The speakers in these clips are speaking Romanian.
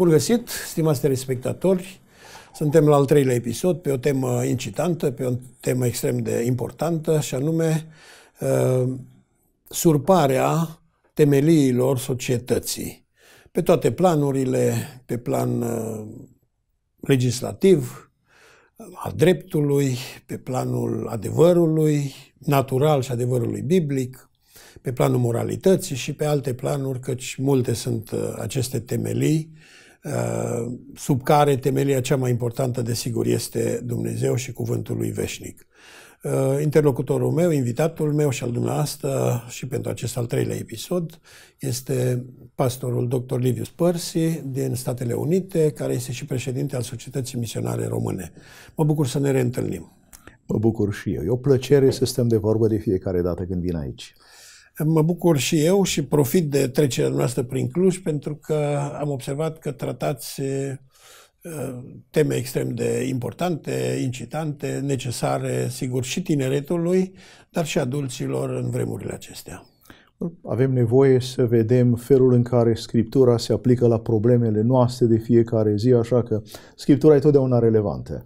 Bun găsit, stimați telespectatori! Suntem la al treilea episod pe o temă incitantă, pe o temă extrem de importantă, și anume uh, surparea temeliilor societății. Pe toate planurile, pe plan uh, legislativ, al dreptului, pe planul adevărului, natural și adevărului biblic, pe planul moralității și pe alte planuri, căci multe sunt uh, aceste temelii Uh, sub care temelia cea mai importantă, desigur, este Dumnezeu și cuvântul lui veșnic. Uh, interlocutorul meu, invitatul meu și al dumneavoastră și pentru acest al treilea episod este pastorul dr. Livius Părsi din Statele Unite, care este și președinte al Societății Misionare Române. Mă bucur să ne reîntâlnim. Mă bucur și eu. E o plăcere să stăm de vorbă de fiecare dată când vin aici. Mă bucur și eu și profit de trecerea noastră prin Cluj pentru că am observat că tratați eh, teme extrem de importante, incitante, necesare, sigur, și tineretului, dar și adulților în vremurile acestea. Avem nevoie să vedem felul în care Scriptura se aplică la problemele noastre de fiecare zi, așa că Scriptura e totdeauna relevantă.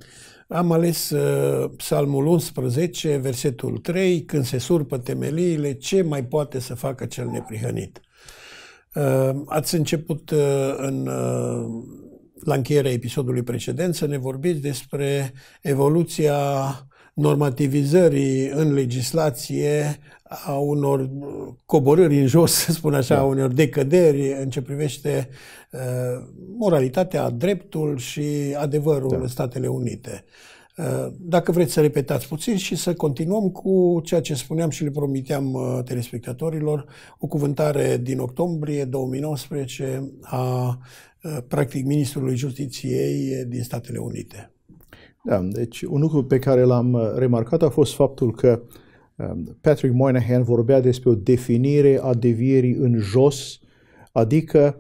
Am ales uh, Psalmul 11, versetul 3, când se surpă temeliile, ce mai poate să facă cel neprihănit? Uh, ați început uh, în, uh, la încheierea episodului precedent să ne vorbiți despre evoluția normativizării în legislație a unor coborâri în jos, să spun așa, a da. unor decăderi în ce privește uh, moralitatea, dreptul și adevărul da. în Statele Unite. Uh, dacă vreți să repetați puțin și să continuăm cu ceea ce spuneam și le promiteam uh, telespectatorilor, o cuvântare din octombrie 2019 a practic ministrului justiției din Statele Unite. Da, deci un lucru pe care l-am remarcat a fost faptul că uh, Um, Patrick Moynihan vorbea despre o definire a devierii în jos, adică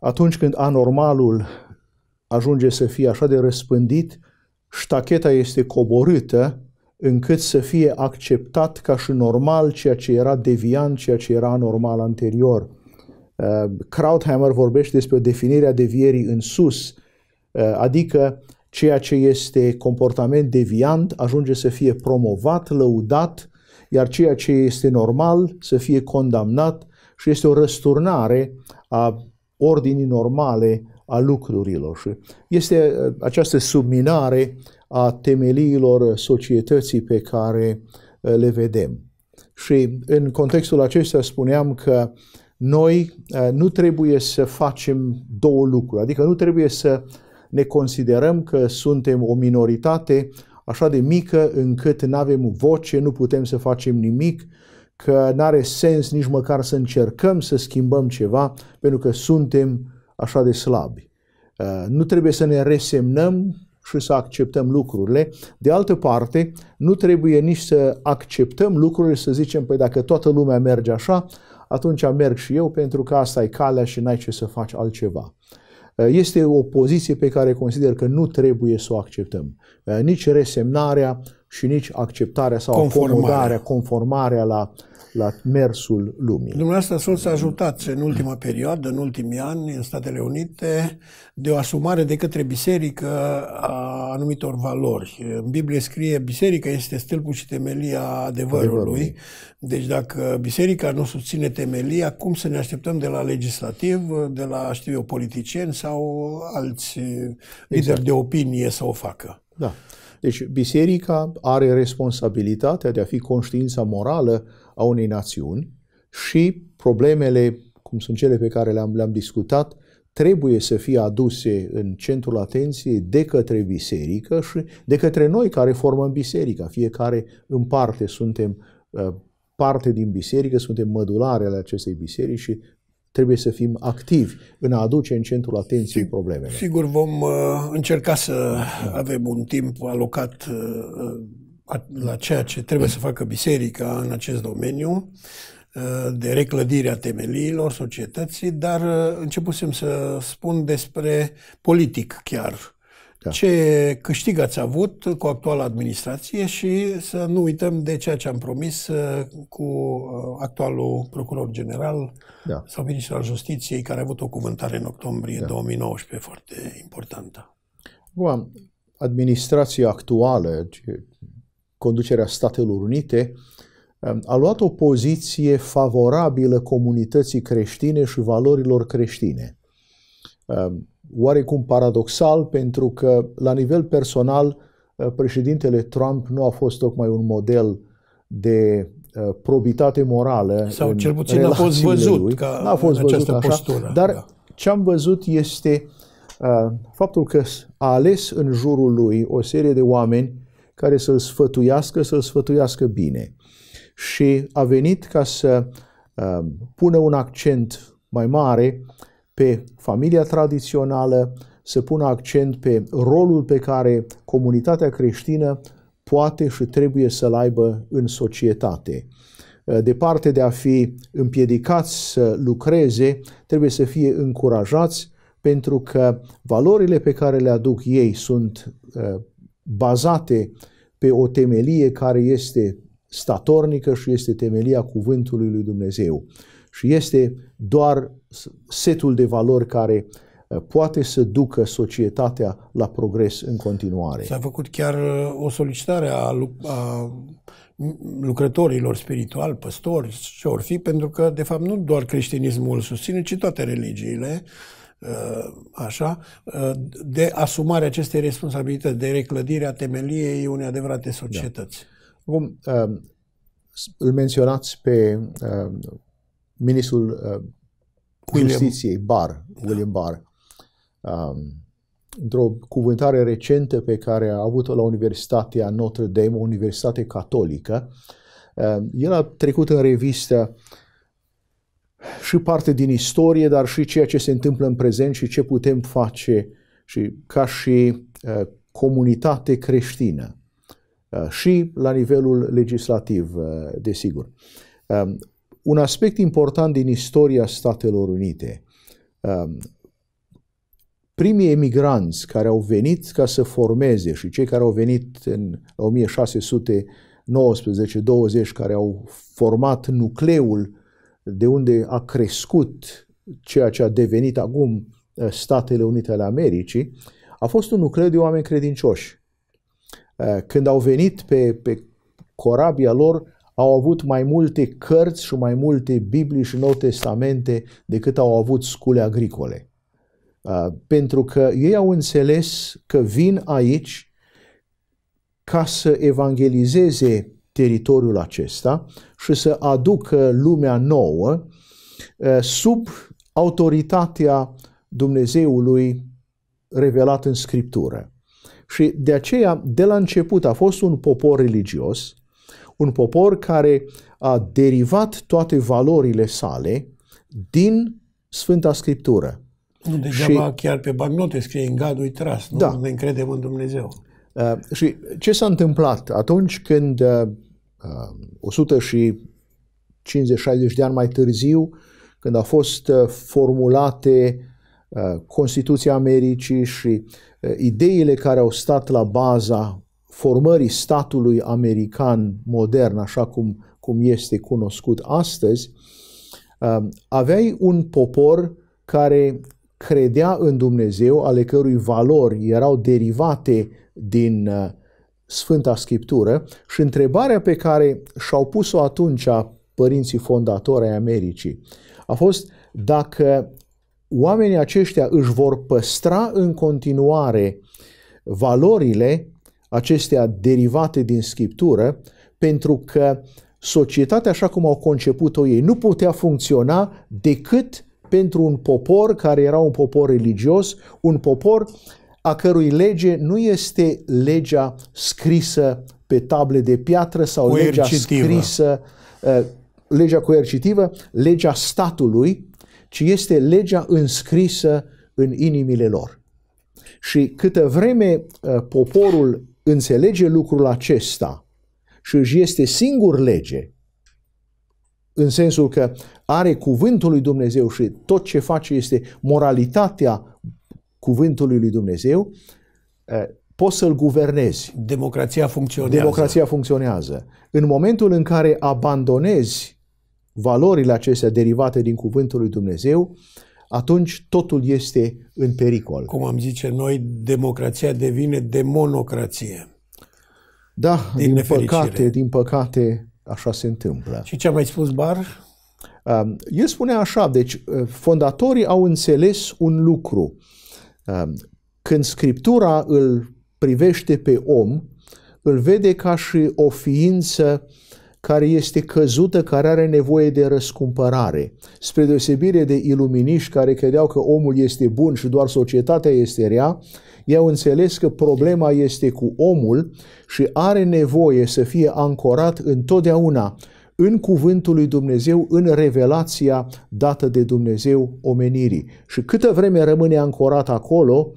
atunci când anormalul ajunge să fie așa de răspândit, ștacheta este coborâtă încât să fie acceptat ca și normal ceea ce era deviant, ceea ce era anormal anterior. Uh, Krauthammer vorbește despre definirea devierii în sus, uh, adică ceea ce este comportament deviant ajunge să fie promovat, lăudat, iar ceea ce este normal să fie condamnat și este o răsturnare a ordinii normale a lucrurilor. Și este uh, această subminare a temeliilor societății pe care uh, le vedem. Și în contextul acesta spuneam că noi uh, nu trebuie să facem două lucruri, adică nu trebuie să ne considerăm că suntem o minoritate așa de mică încât nu avem voce, nu putem să facem nimic, că nu are sens nici măcar să încercăm să schimbăm ceva pentru că suntem așa de slabi. Uh, nu trebuie să ne resemnăm și să acceptăm lucrurile. De altă parte, nu trebuie nici să acceptăm lucrurile, să zicem, păi dacă toată lumea merge așa, atunci merg și eu pentru că asta e calea și n-ai ce să faci altceva. Eh, este o poziție pe care consider că nu trebuie să o acceptăm. Eh, nici resemnarea și nici acceptarea sau conformarea. acomodarea, conformarea la uh, la mersul lumii. Dumneavoastră sunt ajutați în ultima perioadă, în ultimii ani, în Statele Unite, de o asumare de către biserică a anumitor valori. În Biblie scrie, biserica este stâlpul și temelia adevărului. adevărului. Deci dacă biserica nu susține temelia, cum să ne așteptăm de la legislativ, de la, știu eu, politicieni sau alți exact. lideri de opinie să o facă? Da. Deci biserica are responsabilitatea de a fi conștiința morală a unei națiuni și problemele, cum sunt cele pe care le-am, le-am discutat, trebuie să fie aduse în centrul atenției de către biserică și de către noi care formăm biserica. Fiecare în parte suntem uh, parte din biserică, suntem mădulare ale acestei biserici și trebuie să fim activi în a aduce în centrul atenției problemele. Sigur, vom uh, încerca să avem un timp alocat uh, la ceea ce trebuie să facă biserica în acest domeniu, uh, de a temeliilor societății, dar uh, începusem să spun despre politic chiar. Da. Ce câștig ați avut cu actuala administrație și să nu uităm de ceea ce am promis uh, cu actualul procuror general da. sau ministrul al justiției, care a avut o cuvântare în octombrie da. 2019 foarte importantă. Bun. administrația actuală, conducerea Statelor Unite, um, a luat o poziție favorabilă comunității creștine și valorilor creștine. Um, oarecum paradoxal, pentru că, la nivel personal, uh, președintele Trump nu a fost tocmai un model de uh, probitate morală. Sau cel puțin a fost văzut lui. ca n-a fost văzut această așa, postură. Dar da. ce am văzut este uh, faptul că a ales în jurul lui o serie de oameni care să-l sfătuiască, să-l sfătuiască bine. Și a venit ca să uh, pună un accent mai mare pe familia tradițională, să pună accent pe rolul pe care comunitatea creștină poate și trebuie să-l aibă în societate. Uh, departe de a fi împiedicați să lucreze, trebuie să fie încurajați pentru că valorile pe care le aduc ei sunt uh, bazate pe o temelie care este statornică și este temelia cuvântului lui Dumnezeu. Și este doar setul de valori care uh, poate să ducă societatea la progres în continuare. S-a făcut chiar uh, o solicitare a, lucrătorilor spirituali, păstori, ce or fi, pentru că, de fapt, nu doar creștinismul îl susține, ci toate religiile. Uh, așa, uh, de asumarea acestei responsabilități, de reclădirea temeliei unei adevărate da. societăți. Da. Acum, uh, îl menționați pe ministrul William. Justiției, Bar, da. William Barr, um, într-o cuvântare recentă pe care a avut-o la Universitatea Notre Dame, o universitate catolică, el a trecut în revistă uh, și parte din istorie, dar și ceea ce se întâmplă în prezent și ce putem face și ca și uh, comunitate creștină uh, și la nivelul legislativ, uh, desigur. Um, un aspect important din istoria Statelor Unite, um, primii emigranți care au venit ca să formeze și cei care au venit în 1619-20 care au format nucleul de unde a crescut ceea ce a devenit acum eh, Statele Unite ale Americii, a fost un nucleu de oameni credincioși. Eh, când au venit pe, pe corabia lor, au avut mai multe cărți și mai multe Biblii și Nou Testamente decât au avut scule agricole. Eh, pentru că ei au înțeles că vin aici ca să evangelizeze teritoriul acesta și să aducă lumea nouă eh, sub autoritatea Dumnezeului revelat în Scriptură. Și de aceea, de la început, a fost un popor religios, un popor care a derivat toate valorile sale din Sfânta Scriptură. Nu, degeaba și, chiar pe bagnote scrie în gadul tras, nu? Da. Ne încredem în Dumnezeu. Uh, și ce s-a întâmplat atunci când uh, 100 um, și 50-60 de ani mai târziu, când a fost uh, formulate uh, Constituția Americii și uh, ideile care au stat la baza formării statului american modern, așa cum, cum este cunoscut astăzi, um, aveai un popor care credea în Dumnezeu, ale cărui valori erau derivate din uh, Sfânta Scriptură și întrebarea pe care și-au pus-o atunci părinții fondatori ai Americii a fost dacă oamenii aceștia își vor păstra în continuare valorile acestea derivate din Scriptură, pentru că societatea așa cum au conceput-o ei nu putea funcționa decât pentru un popor care era un popor religios, un popor a cărui lege nu este legea scrisă pe table de piatră sau coercitivă. legea scrisă, uh, legea coercitivă, legea statului, ci este legea înscrisă în inimile lor. Și câtă vreme uh, poporul înțelege lucrul acesta și își este singur lege, în sensul că are cuvântul lui Dumnezeu și tot ce face este moralitatea cuvântului lui Dumnezeu, eh, poți să-l guvernezi. Democrația funcționează. Democrația funcționează. În momentul în care abandonezi valorile acestea derivate din cuvântul lui Dumnezeu, atunci totul este în pericol. Cum am zice noi, democrația devine demonocrație. Da, din, din păcate, din păcate, așa se întâmplă. Și ce a mai spus Bar? Um, el spune așa, deci eh, fondatorii au înțeles un lucru. Um, când Scriptura îl privește pe om, îl vede ca și o ființă care este căzută, care are nevoie de răscumpărare. Spre deosebire de iluminiști care credeau că omul este bun și doar societatea este rea, ei au înțeles că problema este cu omul și are nevoie să fie ancorat întotdeauna în cuvântul lui Dumnezeu, în revelația dată de Dumnezeu omenirii. Și câtă vreme rămâne ancorat acolo,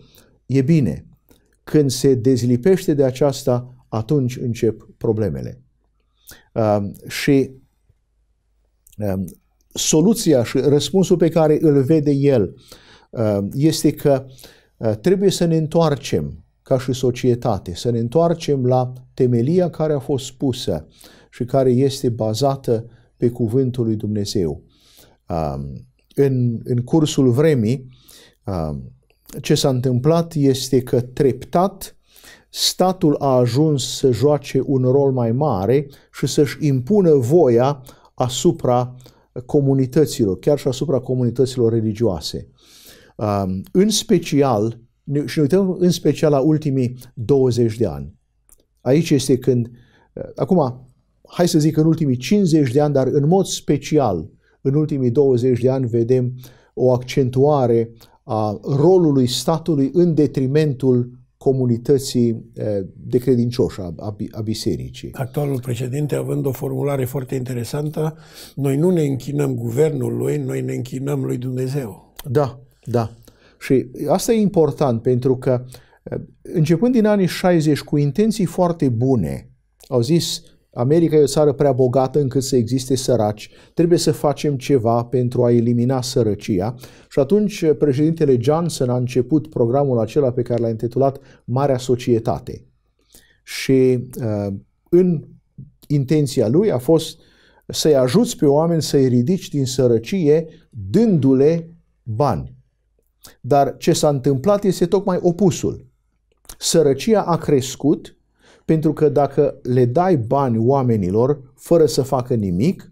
e bine. Când se dezlipește de aceasta, atunci încep problemele. Uh, și uh, soluția și răspunsul pe care îl vede el uh, este că uh, trebuie să ne întoarcem ca și societate, să ne întoarcem la temelia care a fost pusă uh, și care este bazată pe cuvântul lui Dumnezeu. Um, în, în cursul vremii, um, ce s-a întâmplat este că treptat statul a ajuns să joace un rol mai mare și să-și impună voia asupra comunităților, chiar și asupra comunităților religioase. Um, în special, și ne uităm în special la ultimii 20 de ani. Aici este când, uh, acum, hai să zic, în ultimii 50 de ani, dar în mod special în ultimii 20 de ani vedem o accentuare a rolului statului în detrimentul comunității eh, de credincioși, a, a bisericii. Actualul președinte, având o formulare foarte interesantă, noi nu ne închinăm guvernului, noi ne închinăm lui Dumnezeu. Da, da. Și asta e important pentru că eh, începând din anii 60 cu intenții foarte bune, au zis America e o țară prea bogată încât să existe săraci, trebuie să facem ceva pentru a elimina sărăcia. Și atunci președintele Johnson a început programul acela pe care l-a intitulat Marea Societate. Și uh, în intenția lui a fost să-i ajuți pe oameni să-i ridici din sărăcie dându-le bani. Dar ce s-a întâmplat este tocmai opusul. Sărăcia a crescut pentru că dacă le dai bani oamenilor fără să facă nimic,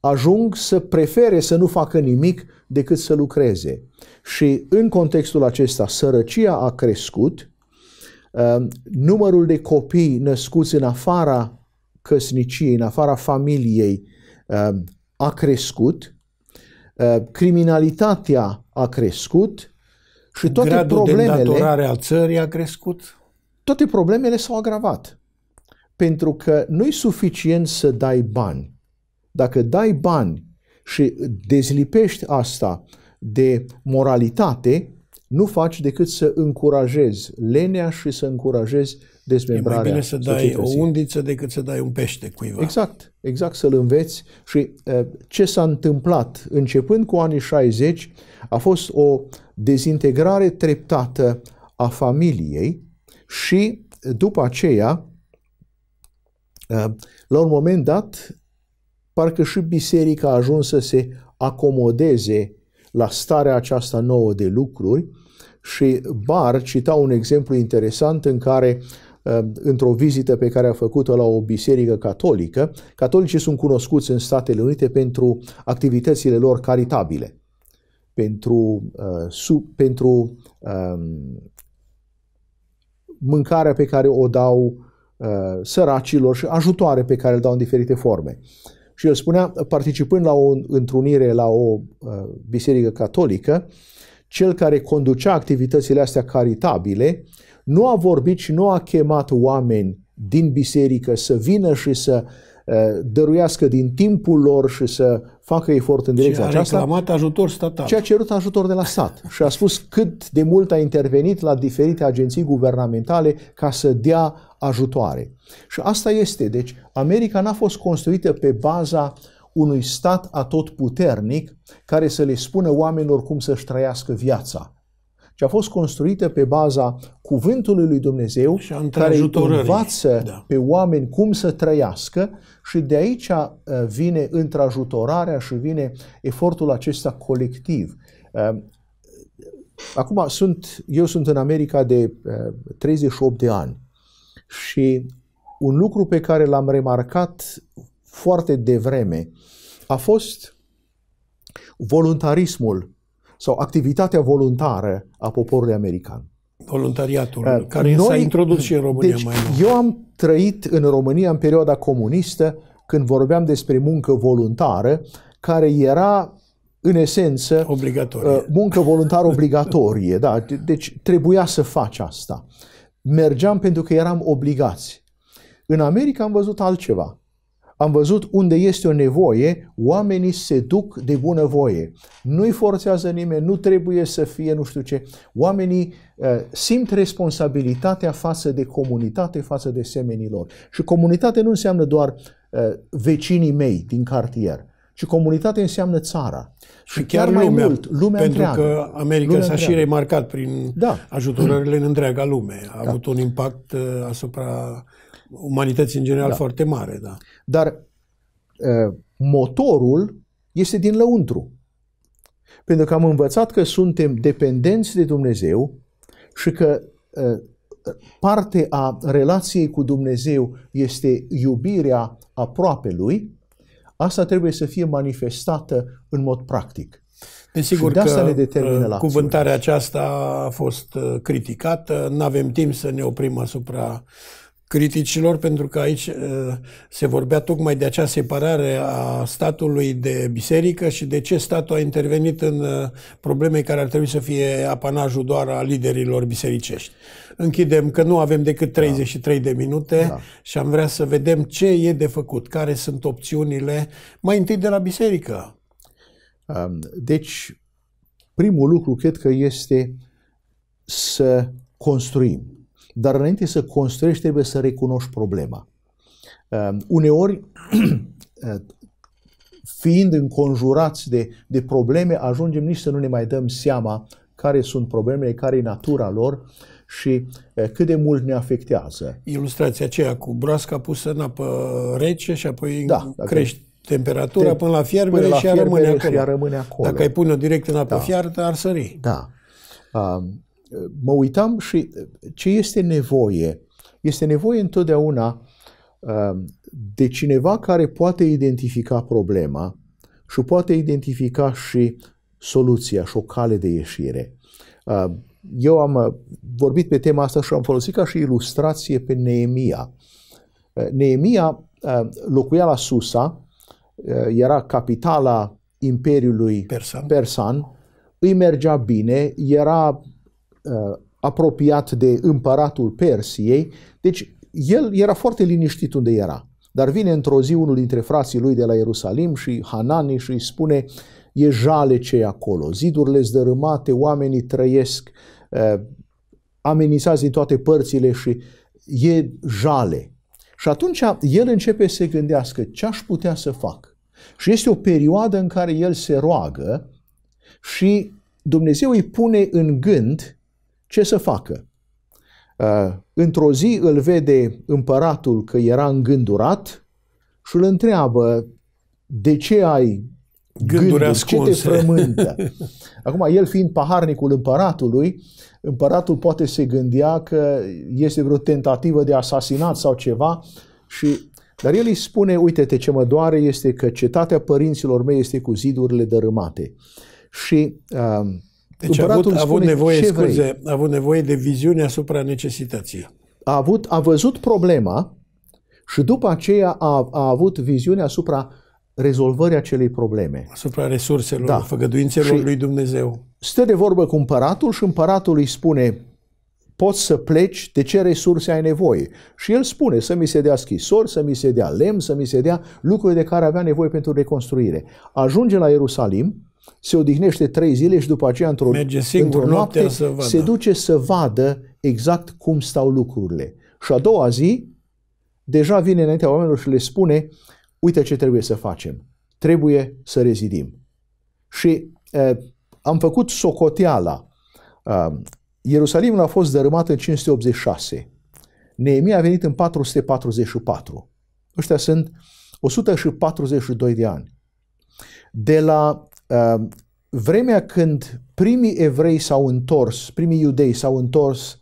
ajung să prefere să nu facă nimic decât să lucreze. Și în contextul acesta, sărăcia a crescut, uh, numărul de copii născuți în afara căsniciei, în afara familiei, uh, a crescut, uh, criminalitatea a crescut și toate Gradul problemele... Gradul de datorare a țării a crescut toate problemele s-au agravat. Pentru că nu-i suficient să dai bani. Dacă dai bani și dezlipești asta de moralitate, nu faci decât să încurajezi lenea și să încurajezi dezmembrarea. E mai bine să dai o undiță decât să dai un pește cuiva. Exact, exact, să-l înveți. Și ce s-a întâmplat începând cu anii 60 a fost o dezintegrare treptată a familiei, și eh, după aceea, eh, la un moment dat, parcă și biserica a ajuns să se acomodeze la starea aceasta nouă de lucruri și Bar cita un exemplu interesant în care eh, într-o vizită pe care a făcut-o la o biserică catolică, catolicii sunt cunoscuți în Statele Unite pentru activitățile lor caritabile, pentru, uh, sub, pentru uh, mâncarea pe care o dau uh, săracilor și ajutoare pe care le dau în diferite forme. Și el spunea, participând la o întrunire la o uh, biserică catolică, cel care conducea activitățile astea caritabile nu a vorbit și nu a chemat oameni din biserică să vină și să uh, dăruiască din timpul lor și să facă efort în direcția aceasta. Și a reclamat aceasta, ajutor statal. Și a cerut ajutor de la stat. Și a spus cât de mult a intervenit la diferite agenții guvernamentale ca să dea ajutoare. Și asta este. Deci, America n-a fost construită pe baza unui stat atotputernic care să le spună oamenilor cum să-și trăiască viața și a fost construită pe baza cuvântului lui Dumnezeu și care învață da. pe oameni cum să trăiască și de aici uh, vine întrajutorarea și vine efortul acesta colectiv. Uh, acum sunt, eu sunt în America de 38 uh, de ani și un lucru pe care l-am remarcat foarte devreme a fost voluntarismul sau activitatea voluntară a poporului american. Voluntariatul, uh, care noi, s-a introdus și în România deci mai nou. Eu am trăit în România în perioada comunistă când vorbeam despre muncă voluntară, care era în esență eh, obligatorie. muncă voluntară obligatorie. da, deci trebuia să faci asta. Mergeam pentru că eram obligați. În America am văzut altceva. Am văzut unde este o nevoie, oamenii se duc de bună voie. Nu-i forțează nimeni, nu trebuie să fie nu știu ce. Oamenii uh, simt responsabilitatea față de comunitate, față de semenilor. Și comunitate nu înseamnă doar uh, vecinii mei din cartier, ci comunitate înseamnă țara. Și, și chiar, chiar mai lumea, mult, lumea Pentru întreagă, că America s-a întreagă. și remarcat prin da. ajutorările în întreaga lume. A da. avut un impact uh, asupra umanității în general da. foarte mare. Da. Dar motorul este din lăuntru. Pentru că am învățat că suntem dependenți de Dumnezeu și că parte a relației cu Dumnezeu este iubirea lui, asta trebuie să fie manifestată în mod practic. Desigur de asta că ne determină la cuvântarea acțiune. aceasta a fost criticată, nu avem timp să ne oprim asupra criticilor, pentru că aici uh, se vorbea tocmai de acea separare a statului de biserică și de ce statul a intervenit în uh, probleme care ar trebui să fie apanajul doar a liderilor bisericești. Închidem că nu avem decât 33 da. de minute da. și am vrea să vedem ce e de făcut, care sunt opțiunile, mai întâi de la biserică. Um, deci, primul lucru cred că este să construim dar înainte să construiești, trebuie să recunoști problema. Uh, uneori, uh, fiind înconjurați de, de probleme, ajungem nici să nu ne mai dăm seama care sunt problemele, care e natura lor și eh, cât de mult ne afectează. Ilustrația aceea cu broasca pusă în apă rece și apoi da, crește temperatura te, până la fierbere, până la și, rămâne acolo. și ea rămâne acolo. Dacă ai pune-o direct în apă da. fiartă, ar sări. Da. Uh, mă uitam și ce este nevoie? Este nevoie întotdeauna uh, de cineva care poate identifica problema și poate identifica și soluția și o cale de ieșire. Uh, eu am uh, vorbit pe tema asta și am folosit ca și ilustrație pe Neemia. Neemia locuia la Susa, era capitala Imperiului Persan. Persan, îi mergea bine, era Uh, apropiat de împăratul Persiei, deci el era foarte liniștit unde era. Dar vine într-o zi unul dintre frații lui de la Ierusalim și Hanani și îi spune e jale ce e acolo, zidurile zdărâmate, oamenii trăiesc, uh, amenizați din toate părțile și e jale. Și atunci el începe să se gândească ce aș putea să fac. Și este o perioadă în care el se roagă și Dumnezeu îi pune în gând ce să facă? Uh, într-o zi îl vede împăratul că era îngândurat și îl întreabă de ce ai gânduri, gânduri ce te frământă? Acum, el fiind paharnicul împăratului, împăratul poate se gândea că este vreo tentativă de asasinat sau ceva și dar el îi spune, uite-te ce mă doare este că cetatea părinților mei este cu zidurile dărâmate. Și uh, deci a avut, a avut nevoie, scuze, a avut nevoie de viziune asupra necesității. A, avut, a văzut problema și după aceea a, a avut viziune asupra rezolvării acelei probleme. Asupra resurselor, da. făgăduințelor și lui Dumnezeu. Stă de vorbă cu împăratul și împăratul îi spune poți să pleci, de ce resurse ai nevoie? Și el spune să mi se dea schisori, să mi se dea lemn, să mi se dea lucruri de care avea nevoie pentru reconstruire. Ajunge la Ierusalim, se odihnește trei zile și după aceea într-o, într noapte să vadă. se duce să vadă exact cum stau lucrurile. Și a doua zi deja vine înaintea oamenilor și le spune uite ce trebuie să facem. Trebuie să rezidim. Și uh, am făcut socoteala. Uh, Ierusalimul a fost dărâmat în 586. Neemia a venit în 444. Ăștia sunt 142 de ani. De la Ehm, vremea când primii evrei s-au întors, primii iudei s-au întors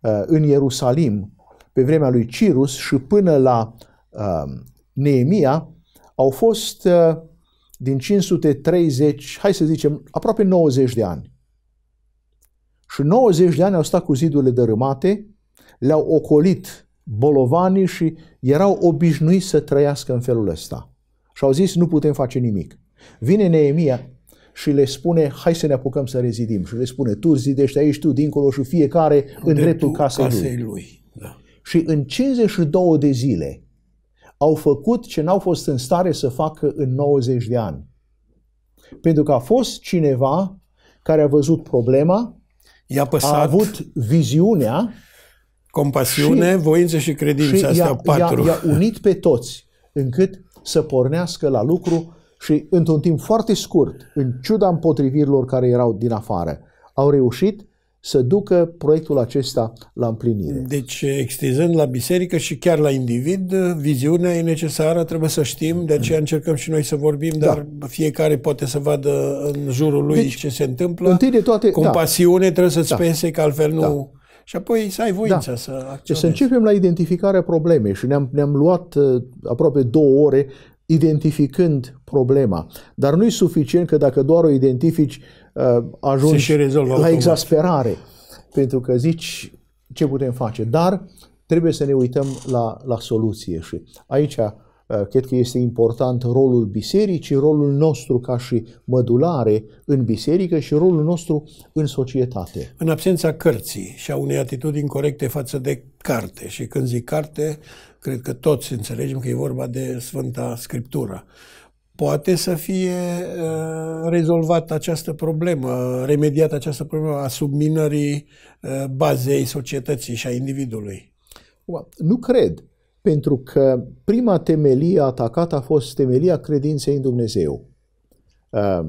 eh, în Ierusalim pe vremea lui Cirus și până la ehm, Neemia, au fost eh, din 530, hai să zicem, aproape 90 de ani. Și 90 de ani au stat cu zidurile dărâmate, le-au ocolit bolovanii și erau obișnuiți să trăiască în felul ăsta. Și au zis, nu putem face nimic. Vine Neemia și le spune, hai să ne apucăm să rezidim. Și le spune, tu zidești aici, tu dincolo și fiecare în de dreptul casei, casei lui. lui. Da. Și în 52 de zile au făcut ce n-au fost în stare să facă în 90 de ani. Pentru că a fost cineva care a văzut problema, I-a păsat, a avut viziunea, compasiune, și, voință și credință. Și asta i-a, patru. I-a, i-a unit pe toți încât să pornească la lucru și într-un timp foarte scurt, în ciuda împotrivirilor care erau din afară, au reușit să ducă proiectul acesta la împlinire. Deci, extizând la biserică și chiar la individ, viziunea e necesară, trebuie să știm, de aceea încercăm și noi să vorbim, da. dar fiecare poate să vadă în jurul lui deci, ce se întâmplă. Întâi de toate, Compasiune da. trebuie să-ți da. pese, că altfel nu... Da. Și apoi să ai voința da. să deci acționezi. Să începem la identificarea problemei și ne-am, ne luat uh, aproape două ore identificând problema. Dar nu e suficient că dacă doar o identifici, uh, ajungi și rezolvă la automat. exasperare. Pentru că zici ce putem face. Dar trebuie să ne uităm la, la soluție și aici uh, cred că este important rolul bisericii, rolul nostru ca și mădulare în biserică și rolul nostru în societate. În absența cărții și a unei atitudini corecte față de carte, și când zic carte, cred că toți înțelegem că e vorba de Sfânta Scriptură. Poate să fie uh, rezolvată această problemă, remediată această problemă a subminării uh, bazei societății și a individului. Nu cred, pentru că prima temelie atacată a fost temelia credinței în Dumnezeu. Uh,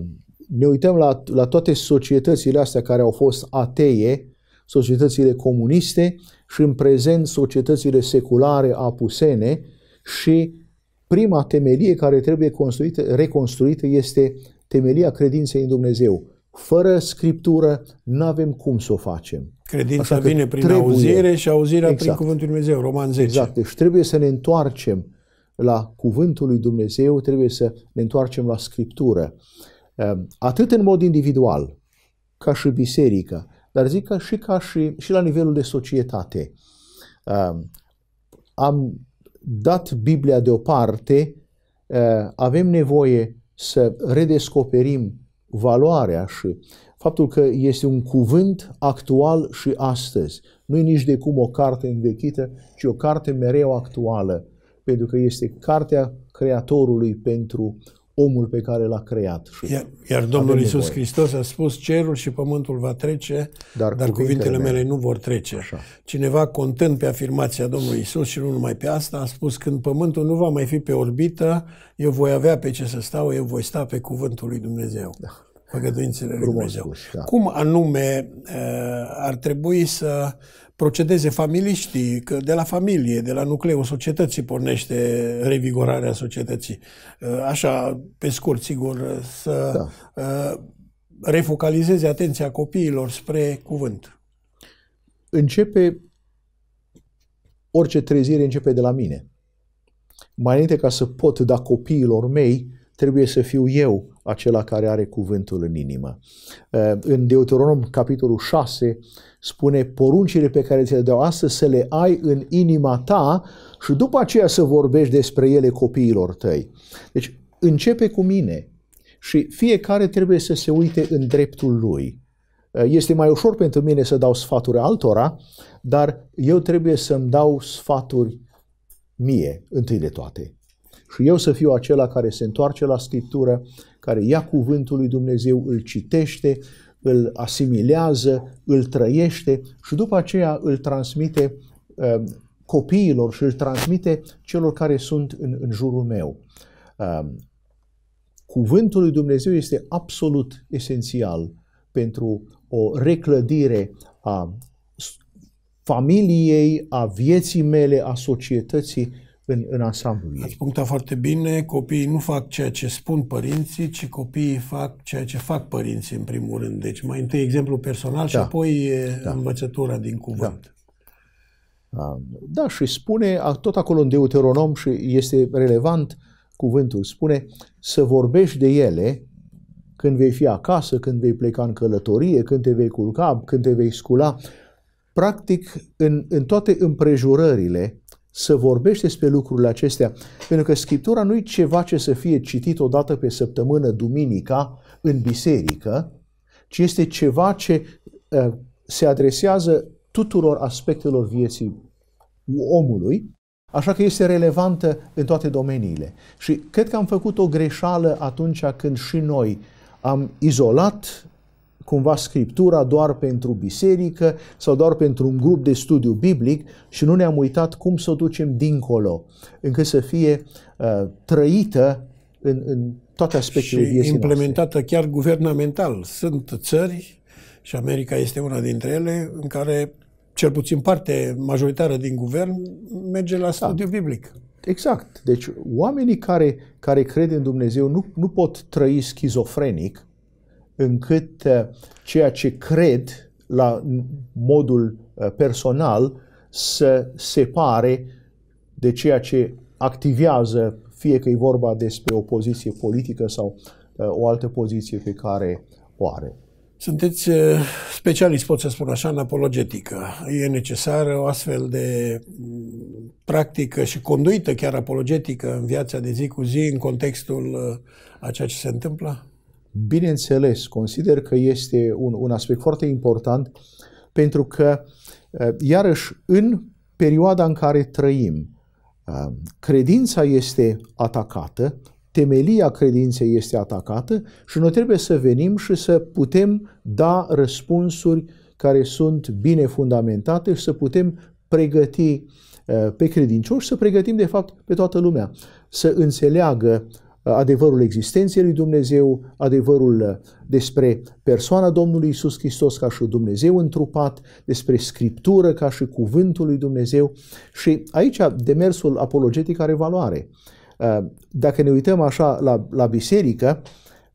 ne uităm la, la toate societățile astea care au fost ateie, societățile comuniste, și în prezent societățile seculare apusene și prima temelie care trebuie construită, reconstruită este temelia credinței în Dumnezeu. Fără Scriptură nu avem cum să o facem. Credința Așa vine prin trebuie, auzire și auzirea exact, prin Cuvântul Lui Dumnezeu, Roman 10. Exact, deci trebuie să ne întoarcem la Cuvântul Lui Dumnezeu, trebuie să ne întoarcem la Scriptură. Ehm, atât în mod individual, ca și biserică, dar zic că și ca și, și la nivelul de societate. Um, am dat Biblia deoparte, uh, avem nevoie să redescoperim valoarea și faptul că este un cuvânt actual și astăzi. Nu e nici de cum o carte învechită, ci o carte mereu actuală, pentru că este cartea Creatorului pentru omul pe care l-a creat. Și iar, iar Domnul Isus Hristos a spus, cerul și pământul va trece, dar, dar cuvintele, cuvintele mele nu vor trece. Așa. Cineva contând pe afirmația Domnului Isus și nu numai pe asta, a spus, când pământul nu va mai fi pe orbită, eu voi avea pe ce să stau, eu voi sta pe cuvântul lui Dumnezeu. Da. Păgăduințele lui Dumnezeu. Spus, da. Cum anume eh, ar trebui să procedeze familiștii, că de la familie, de la nucleul societății pornește revigorarea societății. Uh, așa, pe scurt, sigur, să da. Uh, refocalizeze atenția copiilor spre cuvânt. Începe, orice trezire începe de la mine. Mai înainte ca să pot da copiilor mei trebuie să fiu eu acela care are cuvântul în inimă. Eh, în Deuteronom, capitolul 6, spune poruncile pe care ți le dau astăzi să le ai în inima ta și după aceea să vorbești despre ele copiilor tăi. Deci începe cu mine și fiecare trebuie să se uite în dreptul lui. Eh, este mai ușor pentru mine să dau sfaturi altora, dar eu trebuie să-mi dau sfaturi mie, întâi de toate și eu să fiu acela care se întoarce la Scriptură, care ia cuvântul lui Dumnezeu, îl citește, îl asimilează, îl trăiește și după aceea îl transmite uh, copiilor și îl transmite celor care sunt în, în jurul meu. Uh, cuvântul lui Dumnezeu este absolut esențial pentru o reclădire a familiei, a vieții mele, a societății în, în ansamblu Ați punctat foarte bine, copiii nu fac ceea ce spun părinții, ci copiii fac ceea ce fac părinții în primul rând. Deci mai întâi exemplu personal da. și apoi da. învățătura din cuvânt. Da. da, și spune, tot acolo în Deuteronom și este relevant cuvântul, spune să vorbești de ele când vei fi acasă, când vei pleca în călătorie, când te vei culca, când te vei scula. Practic, în, în toate împrejurările să vorbești despre lucrurile acestea, pentru că Scriptura nu e ceva ce să fie citit o dată pe săptămână, duminica, în biserică, ci este ceva ce uh, se adresează tuturor aspectelor vieții omului, așa că este relevantă în toate domeniile. Și cred că am făcut o greșeală atunci când și noi am izolat cumva Scriptura doar pentru biserică sau doar pentru un grup de studiu biblic și nu ne-am uitat cum să o ducem dincolo, încât să fie uh, trăită în, în toate aspectele și vieții implementată noastre. chiar guvernamental. Sunt țări, și America este una dintre ele, în care cel puțin parte majoritară din guvern merge la da. studiu da. biblic. Exact. Deci oamenii care, care cred în Dumnezeu nu, nu pot trăi schizofrenic încât uh, ceea ce cred la modul uh, personal să separe de ceea ce activează, fie că e vorba despre o poziție politică sau uh, o altă poziție pe care o are. Sunteți specialist, pot să spun așa, în apologetică. E necesară o astfel de mm, practică și conduită chiar apologetică în viața de zi cu zi, în contextul a ceea ce se întâmplă? Bineînțeles, consider că este un, un aspect foarte important pentru că, uh, iarăși, în perioada în care trăim, uh, credința este atacată, temelia credinței este atacată și noi trebuie să venim și să putem da răspunsuri care sunt bine fundamentate și să putem pregăti uh, pe credincioși, să pregătim de fapt pe toată lumea, să înțeleagă adevărul existenței lui Dumnezeu, adevărul uh, despre persoana Domnului Isus Hristos ca și Dumnezeu întrupat, despre Scriptură ca și cuvântul lui Dumnezeu și aici demersul apologetic are valoare. Uh, dacă ne uităm așa la, la biserică,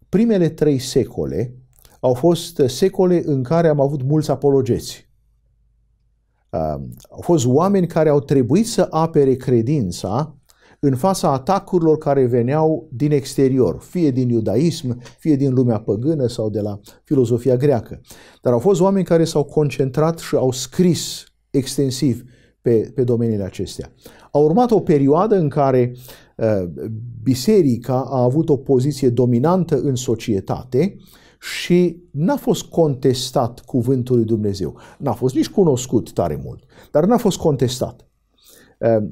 primele trei secole au fost secole în care am avut mulți apologeți. Uh, au fost oameni care au trebuit să apere credința în fața atacurilor care veneau din exterior, fie din iudaism, fie din lumea păgână sau de la filozofia greacă. Dar au fost oameni care s-au concentrat și au scris extensiv pe, pe domeniile acestea. A urmat o perioadă în care uh, biserica a avut o poziție dominantă în societate și n-a fost contestat cuvântul lui Dumnezeu. N-a fost nici cunoscut tare mult, dar n-a fost contestat. Uh,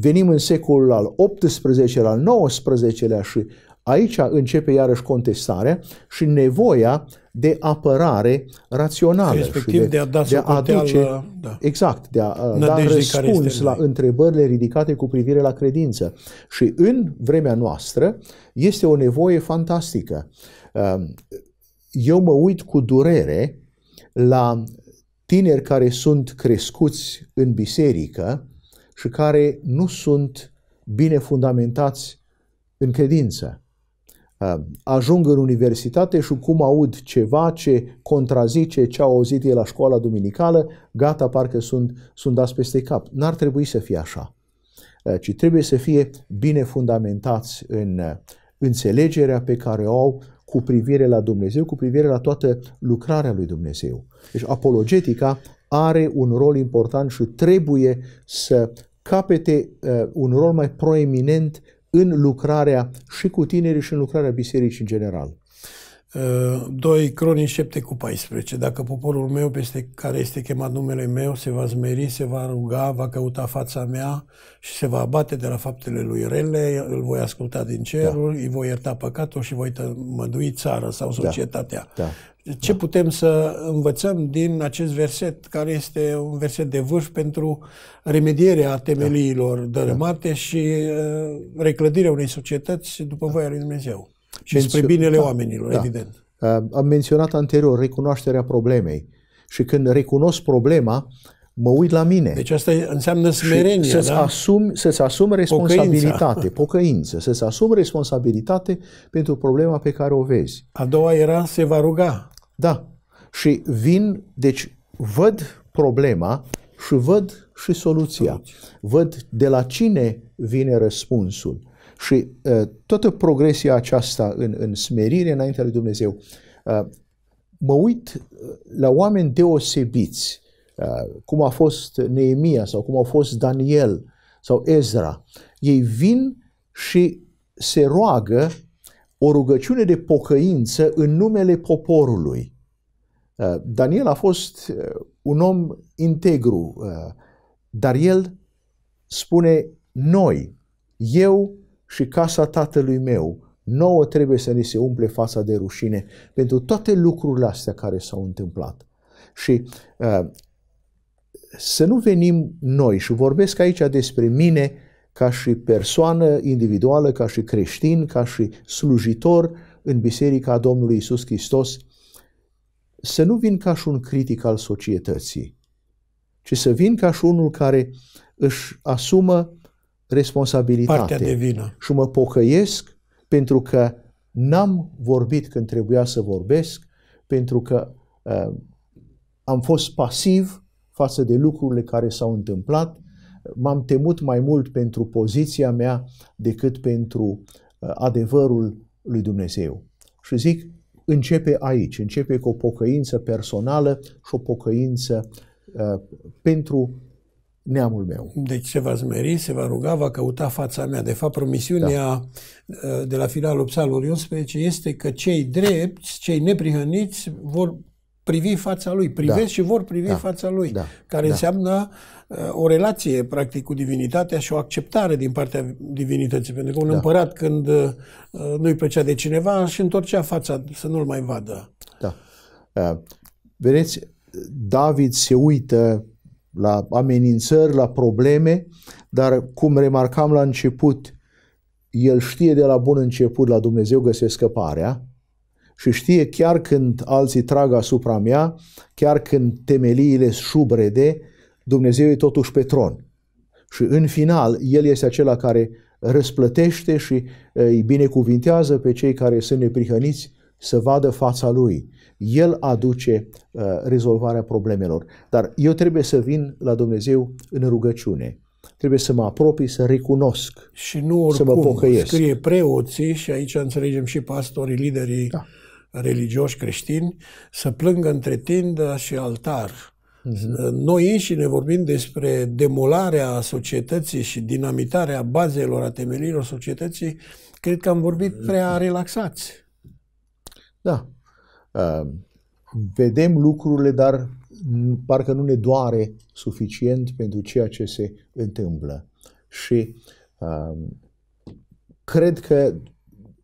venim în secolul al XVIII-lea, al XIX-lea și aici începe iarăși contestarea și nevoia de apărare rațională Respectiv de, de a da de a aduce, al, da. exact, de a da răspuns la întrebările ridicate cu privire la credință. Și în vremea noastră este o nevoie fantastică. Ehm, eu mă uit cu durere la tineri care sunt crescuți în biserică și care nu sunt bine fundamentați în credință. Ajung în universitate și cum aud ceva ce contrazice ce au auzit ei la școala duminicală, gata, parcă sunt, sunt dați peste cap. N-ar trebui să fie așa, ci trebuie să fie bine fundamentați în uh, înțelegerea pe care o au cu privire la Dumnezeu, cu privire la toată lucrarea lui Dumnezeu. Deci apologetica are un rol important și trebuie să capete uh, un rol mai proeminent în lucrarea și cu tinerii și în lucrarea bisericii în general. 2 Cronii 7 cu 14. Dacă poporul meu, peste care este chemat numele meu, se va zmeri, se va ruga, va căuta fața mea și se va abate de la faptele lui rele, îl voi asculta din cerul, da. îi voi ierta păcatul și voi mădui țara sau da. societatea. Da. Da. Ce da. putem să învățăm din acest verset, care este un verset de vârf pentru remedierea temeliilor da. dărâmate da. și uh, reclădirea unei societăți după da. voia lui Dumnezeu? Și spre binele da, oamenilor, da. evident. Uh, am menționat anterior recunoașterea problemei. Și când recunosc problema, mă uit la mine. Deci asta înseamnă smerenie, să-ți da? Asumi, să-ți asumi responsabilitate, pocăință. pocăință, să-ți asumi responsabilitate pentru problema pe care o vezi. A doua era se va ruga. Da. Și vin, deci văd problema și văd și soluția. Văd de la cine vine răspunsul. Și uh, toată progresia aceasta în, în smerire înaintea lui Dumnezeu, uh, mă uit uh, la oameni deosebiți, cum a fost Neemia sau cum au fost Daniel sau Ezra. Ei vin și se roagă o rugăciune de pocăință în numele poporului. Daniel a fost un om integru, dar el spune noi, eu și casa tatălui meu, nouă trebuie să ni se umple fața de rușine pentru toate lucrurile astea care s-au întâmplat. Și uh, să nu venim noi și vorbesc aici despre mine ca și persoană individuală, ca și creștin, ca și slujitor în Biserica Domnului Isus Hristos, să nu vin ca și un critic al societății, ci să vin ca și unul care își asumă responsabilitate. Partea de vină. Și mă pocăiesc pentru că n-am vorbit când trebuia să vorbesc, pentru că uh, am fost pasiv față de lucrurile care s-au întâmplat, m-am temut mai mult pentru poziția mea decât pentru uh, adevărul lui Dumnezeu. Și zic, începe aici, începe cu o pocăință personală și o pocăință uh, pentru neamul meu. Deci se va zmeri, se va ruga, va căuta fața mea. De fapt, promisiunea da. Uh, de la finalul psalmului 11 este că cei drepți, cei neprihăniți vor privi fața lui, privesc da. și vor privi da. fața lui, da. care da. înseamnă uh, o relație practic cu divinitatea și o acceptare din partea divinității, pentru că un da. împărat când uh, nu-i plăcea de cineva își întorcea fața să nu-l mai vadă. Da. Vedeți, David se uită la amenințări, la probleme, dar cum remarcam la început, el știe de la bun început la Dumnezeu găsesc scăparea și știe chiar când alții trag asupra mea, chiar când temeliile șubrede, Dumnezeu e totuși pe tron. Și în final, El este acela care răsplătește și îi binecuvintează pe cei care sunt neprihăniți să vadă fața Lui. El aduce uh, rezolvarea problemelor. Dar eu trebuie să vin la Dumnezeu în rugăciune. Trebuie să mă apropii, să recunosc și nu oricum, să mă pocăiesc. Scrie preoții și aici înțelegem și pastorii, liderii da. religioși creștini, să plângă între tindă și altar. Mhm. Noi înșine vorbim despre demolarea societății și dinamitarea bazelor, a temelilor societății, cred că am vorbit prea relaxați. Da, Ehm, vedem lucrurile, dar parcă nu ne doare suficient pentru ceea ce se întâmplă. Și ehm, cred că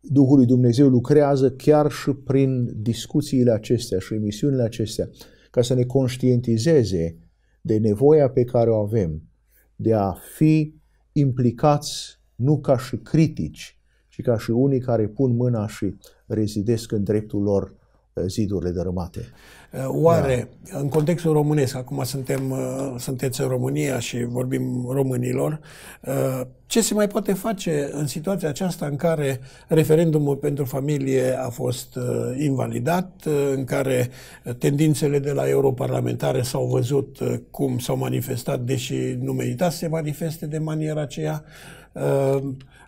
Duhul lui Dumnezeu lucrează chiar și prin discuțiile acestea și emisiunile acestea, ca să ne conștientizeze de nevoia pe care o avem de a fi implicați nu ca și critici, ci ca și unii care pun mâna și rezidesc în dreptul lor Uh, zidurile dărâmate. Uh, oare, da. în contextul românesc, acum suntem, uh, sunteți în România și vorbim românilor, ce se mai poate face în situația aceasta în care referendumul pentru familie a fost invalidat, în care tendințele de la europarlamentare s-au văzut cum s-au manifestat, deși nu merita să se manifeste de maniera aceea,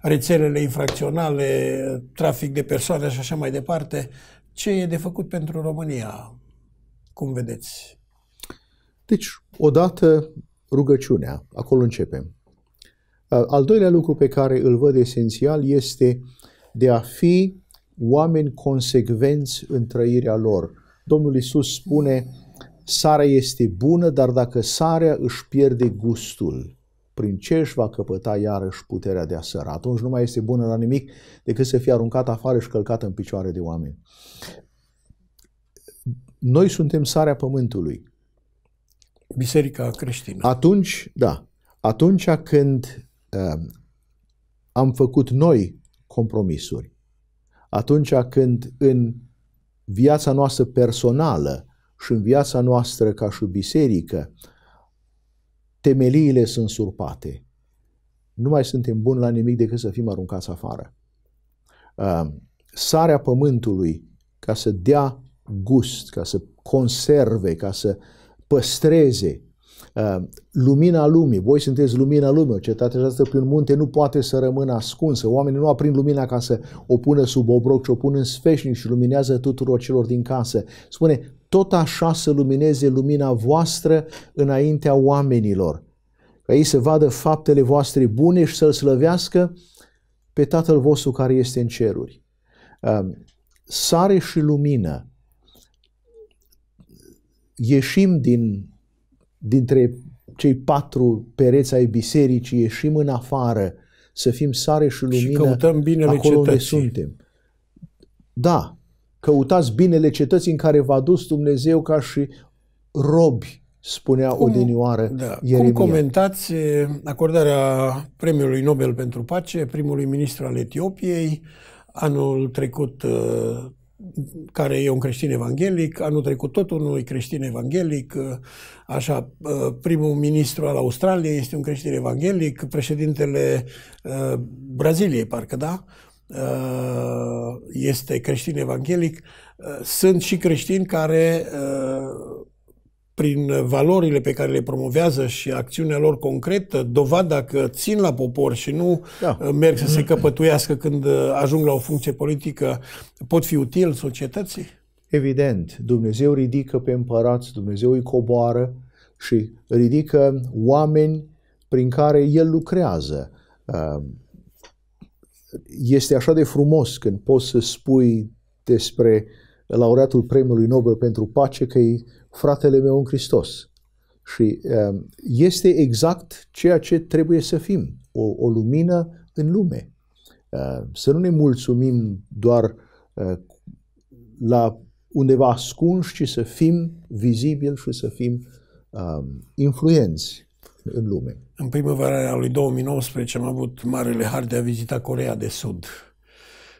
rețelele infracționale, trafic de persoane și așa mai departe, ce e de făcut pentru România? Cum vedeți? Deci, odată rugăciunea, acolo începem. Al doilea lucru pe care îl văd esențial este de a fi oameni consecvenți în trăirea lor. Domnul Isus spune, sarea este bună, dar dacă sarea își pierde gustul, prin ce își va căpăta iarăși puterea de a săra. Atunci nu mai este bună la nimic decât să fie aruncat afară și călcat în picioare de oameni. Noi suntem sarea pământului. Biserica creștină. Atunci, da, atunci când uh, am făcut noi compromisuri, atunci când în viața noastră personală și în viața noastră ca și biserică temeliile sunt surpate. Nu mai suntem buni la nimic decât să fim aruncați afară. Sarea pământului, ca să dea gust, ca să conserve, ca să păstreze, lumina lumii, voi sunteți lumina lumii, o cetate aceasta pe un munte nu poate să rămână ascunsă, oamenii nu aprind lumina ca să o pună sub obroc, ci o pun în sfeșnic și luminează tuturor celor din casă. Spune, tot așa să lumineze lumina voastră înaintea oamenilor, ca ei să vadă faptele voastre bune și să-L slăvească pe Tatăl vostru care este în ceruri. Sare și lumină. Ieșim din, dintre cei patru pereți ai bisericii, ieșim în afară, să fim sare și lumină și căutăm binele acolo cetății. unde suntem. Da, căutați binele cetății în care v-a dus Dumnezeu ca și robi, spunea cum, odinioară da, Ieremia. Cum comentați eh, acordarea premiului Nobel pentru pace primului ministru al Etiopiei anul trecut eh, care e un creștin evanghelic, anul trecut tot unui creștin evanghelic, eh, așa, primul ministru al Australiei este un creștin evanghelic, președintele Braziliei, parcă da, Uh, este creștin evanghelic, uh, sunt și creștini care, uh, prin valorile pe care le promovează și acțiunea lor concretă, dovada că țin la popor și nu da. merg să se căpătuiască când ajung la o funcție politică, pot fi util societății? Evident, Dumnezeu ridică pe împărați, Dumnezeu îi coboară și ridică oameni prin care El lucrează este așa de frumos când poți să spui despre laureatul Premiului Nobel pentru Pace că e fratele meu în Hristos. Și ehm, este exact ceea ce trebuie să fim, o, o lumină în lume. Ehm, să nu ne mulțumim doar eh, la undeva ascunși, ci să fim vizibili și să fim ehm, influenți în lume. În primăvara lui 2019 am avut marele har de a vizita Corea de Sud.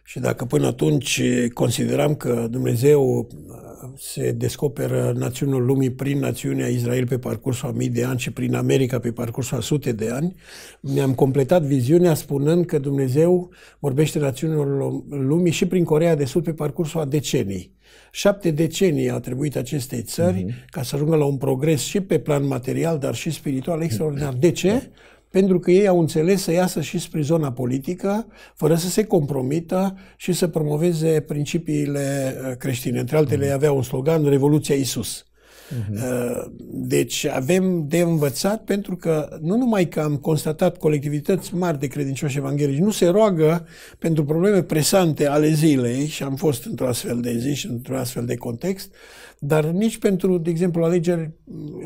Și dacă până atunci consideram că Dumnezeu uh, se descoperă națiunul lumii prin națiunea Israel pe parcursul a mii de ani și prin America pe parcursul a sute de ani, mi-am completat viziunea spunând că Dumnezeu vorbește națiunilor lumii și prin Corea de Sud pe parcursul a decenii. Șapte decenii au trebuit acestei țări uh-huh. ca să ajungă la un progres și pe plan material, dar și spiritual extraordinar. De ce? pentru că ei au înțeles să iasă și spre zona politică, fără să se compromită și să promoveze principiile uh, creștine. Între altele, mm. aveau un slogan, Revoluția Isus. Uh-huh. Deci avem de învățat pentru că nu numai că am constatat colectivități mari de credincioși evanghelici, nu se roagă pentru probleme presante ale zilei și am fost într-o astfel de zi și într-un astfel de context, dar nici pentru, de exemplu, alegeri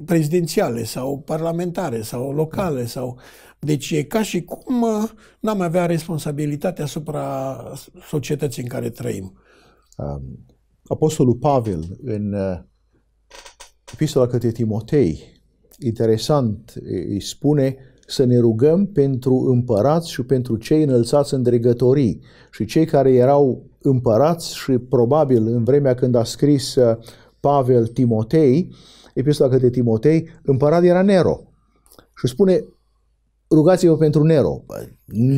prezidențiale sau parlamentare sau locale da. sau... Deci e ca și cum uh, n-am avea responsabilitate asupra societății în care trăim. Um, Apostolul Pavel în uh, Epistola către Timotei, interesant, îi spune să ne rugăm pentru împărați și pentru cei înălțați în dregătorii și cei care erau împărați și probabil în vremea când a scris uh, Pavel Timotei, epistola către Timotei, împărat era Nero. Și spune, rugați-vă pentru Nero.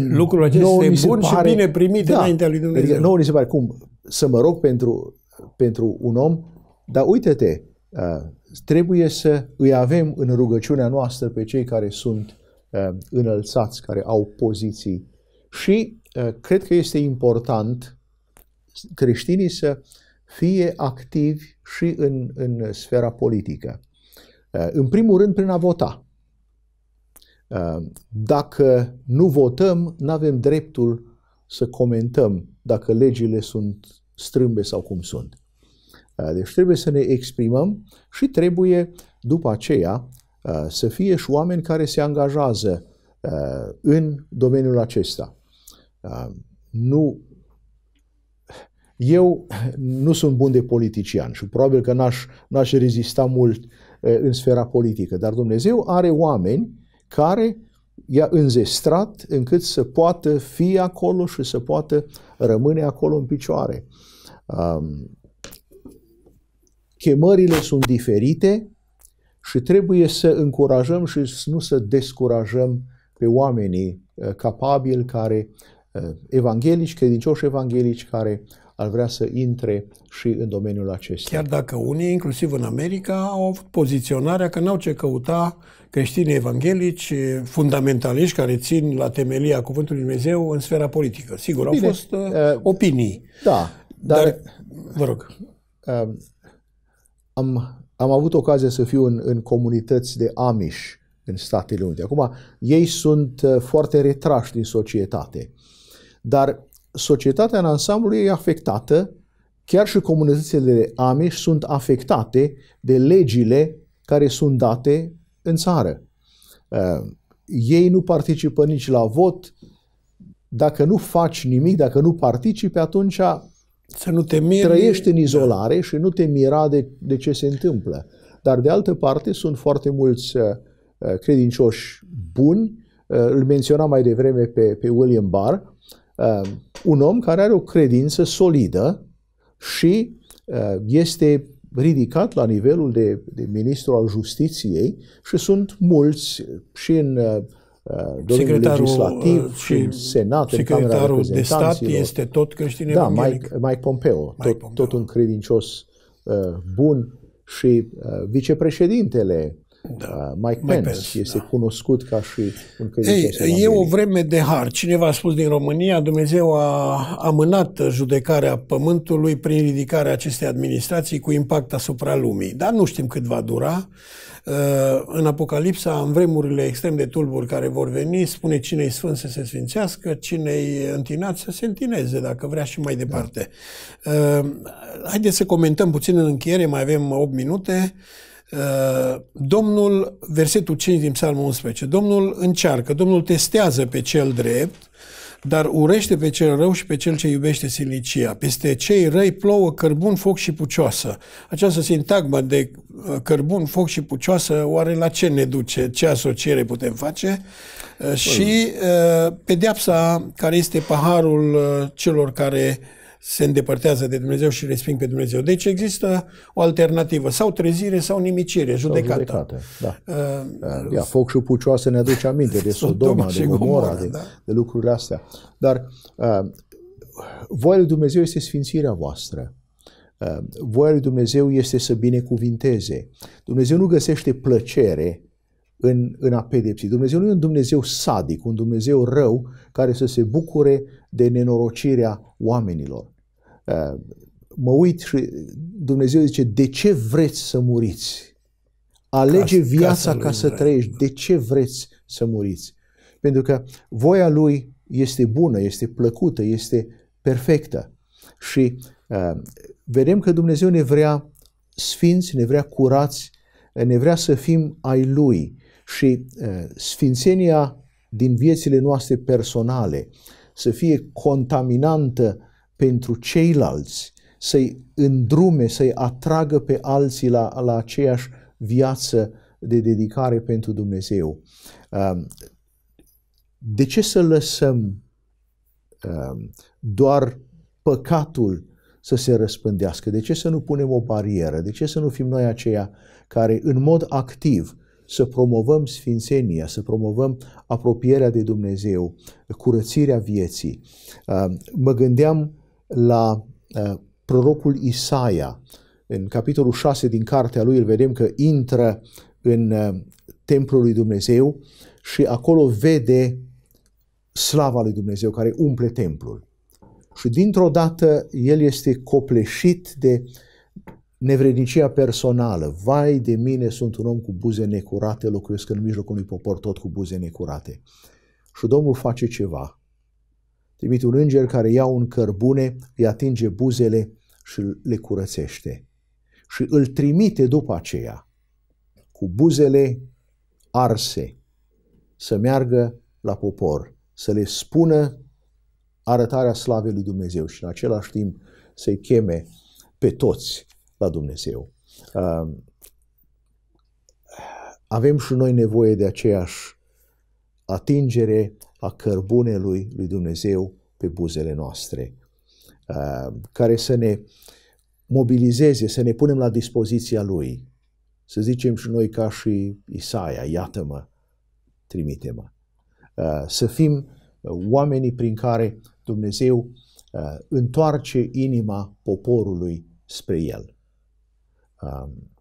Lucrul acesta nu este bun pare, și bine primit da, înaintea lui adică Dumnezeu. Adică nu ni se pare, cum, să mă rog pentru, pentru un om, dar uite-te, Uh, trebuie să îi avem în rugăciunea noastră pe cei care sunt uh, înălțați, care au poziții. Și uh, cred că este important creștinii să fie activi și în, în sfera politică. În primul rând, prin a vota. Dacă nu votăm, nu avem dreptul să comentăm dacă legile sunt strâmbe sau cum sunt. Uh, deci trebuie să ne exprimăm și trebuie după aceea uh, să fie și oameni care se angajează uh, în domeniul acesta. Nu eu nu sunt bun de politician și probabil că n-aș, n-aș rezista mult în sfera politică, dar Dumnezeu are oameni care i-a înzestrat încât să poată fi acolo și să poată rămâne acolo în picioare. Um, Chemările sunt diferite și trebuie să încurajăm și nu să descurajăm pe oamenii uh, capabili care, uh, evanghelici, credincioși evanghelici, care ar vrea să intre și în domeniul acesta. Chiar dacă unii, inclusiv în America, au avut poziționarea că n-au ce căuta creștinii evanghelici, fundamentaliști care țin la temelia Cuvântului Dumnezeu în sfera politică. Sigur, Bine, au fost uh, uh, opinii. Da, dar, dar vă rog. Uh, am, am avut ocazia să fiu în, în comunități de Amish în Statele Unite. Acum, ei sunt uh, foarte retrași din societate, dar societatea în ansamblu e afectată, chiar și comunitățile de Amish sunt afectate de legile care sunt date în țară. Uh, ei nu participă nici la vot. Dacă nu faci nimic, dacă nu participi, atunci să nu te miri. Trăiești în izolare și nu te mira de, de ce se întâmplă. Dar de altă parte sunt foarte mulți uh, credincioși buni. Uh, îl menționam mai devreme pe, pe William Barr, uh, un om care are o credință solidă și este ridicat la nivelul de, de ministru al justiției și sunt mulți și în Uh, domeniul legislativ uh, și Senat, secretarul de stat este tot creștin Da, Mike, Mike Pompeo, Mike tot, Pompeo, tot un credincios uh, bun și uh, vicepreședintele da. Uh, Mike, Mike Pence, Pence este da. cunoscut ca și un credincios Ei, E o vreme de har. Cineva a spus din România, Dumnezeu a amânat judecarea pământului prin ridicarea acestei administrații cu impact asupra lumii. Dar nu știm cât va dura. Uh, în Apocalipsa, în vremurile extrem de tulburi care vor veni, spune cine-i sfânt să se sfințească, cine-i întinat să se întineze, dacă vrea și mai departe. Da. Uh, haideți să comentăm puțin în încheiere, mai avem 8 minute. Uh, Domnul, versetul 5 din Psalmul 11, Domnul încearcă, Domnul testează pe cel drept, dar urește pe cel rău și pe cel ce iubește silicia. Peste cei răi plouă cărbun, foc și pucioasă. Această sintagmă de uh, cărbun, foc și pucioasă, oare la ce ne duce? Ce asociere putem face? Păi. Și pedeapsa care este paharul celor care uh, se îndepărtează de Dumnezeu și resping pe Dumnezeu. Deci există o alternativă, sau trezire, sau nimicire, judecată. Sau judecată da. Uh, uh, Ia, foc și pucioase ne aduce aminte de Sodoma, de Gomora, de, da? de lucrurile astea. Dar uh, voia lui Dumnezeu este sfințirea voastră. Uh, voia lui Dumnezeu este să binecuvinteze. Dumnezeu nu găsește plăcere în, în a pedepsi. Dumnezeu nu e un Dumnezeu sadic, un Dumnezeu rău care să se bucure de nenorocirea oamenilor. Eh, mă uit și Dumnezeu zice, de ce vreți să muriți? Alege ca, viața ca să, ca să trăiești. De ce vreți să muriți? Pentru că voia Lui este bună, este plăcută, este perfectă. Și uh, vedem că Dumnezeu ne vrea sfinți, ne vrea curați, ne vrea să fim ai Lui și sfințenia din viețile noastre personale să fie contaminantă pentru ceilalți, să-i îndrume, să-i atragă pe alții la, la aceeași viață de dedicare pentru Dumnezeu. De ce să lăsăm doar păcatul să se răspândească? De ce să nu punem o barieră? De ce să nu fim noi aceia care în mod activ să promovăm sfințenia, să promovăm apropierea de Dumnezeu, curățirea vieții. Uh, mă gândeam la uh, prorocul Isaia. În capitolul 6 din cartea lui îl vedem că intră în uh, templul lui Dumnezeu și acolo vede slava lui Dumnezeu care umple templul. Și dintr-o dată el este copleșit de uh, nevrednicia personală. Vai de mine, sunt un om cu buze necurate, locuiesc în mijlocul unui popor tot cu buze necurate. Și Domnul face ceva. Trimite un înger care ia un cărbune, îi atinge buzele și le curățește. Și îl trimite după aceea cu buzele arse să meargă la popor, să le spună arătarea slavei lui Dumnezeu și în același timp să-i cheme pe toți la Dumnezeu. Uh, avem și noi nevoie de aceeași atingere a cărbunelui lui Dumnezeu pe buzele noastre, uh, care să ne mobilizeze, să ne punem la dispoziția Lui. Să zicem și noi ca și Isaia, iată-mă, trimite-mă. Uh, să fim oamenii prin care Dumnezeu întoarce inima poporului spre El. Um,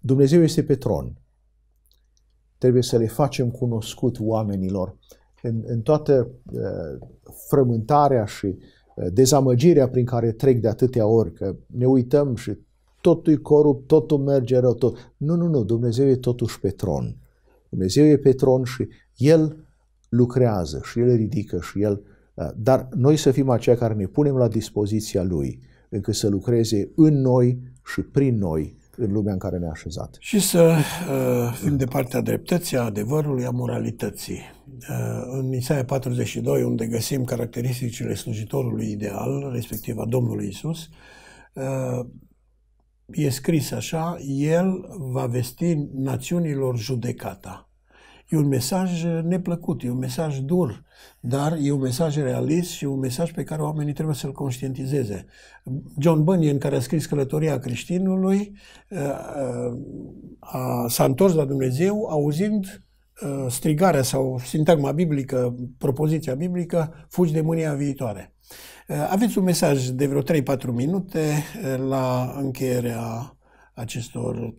Dumnezeu este pe tron. Trebuie să le facem cunoscut oamenilor în, în toată uh, frământarea și uh, dezamăgirea prin care trec de atâtea ori, că ne uităm și totul e corupt, totul merge rău, tot. Nu, nu, nu, Dumnezeu e totuși pe tron. Dumnezeu e pe tron și El lucrează și El ridică și El... Uh, dar noi să fim aceia care ne punem la dispoziția Lui încât să lucreze în noi și prin noi în lumea în care ne-a așezat. Și să uh, fim de partea dreptății, a adevărului, a moralității. Uh, în Isaia 42, unde găsim caracteristicile slujitorului ideal, respectiv a Domnului Isus, uh, e scris așa, El va vesti națiunilor judecata. E un mesaj eh, neplăcut, e un mesaj dur, dar e un mesaj realist și un mesaj pe care oamenii trebuie să-l conștientizeze. John Bunyan, care a scris Călătoria creștinului, eh, eh, s-a întors la Dumnezeu auzind strigarea sau sintagma biblică, propoziția biblică, fugi de mânia viitoare. Aveți un mesaj de vreo 3-4 minute la încheierea acestor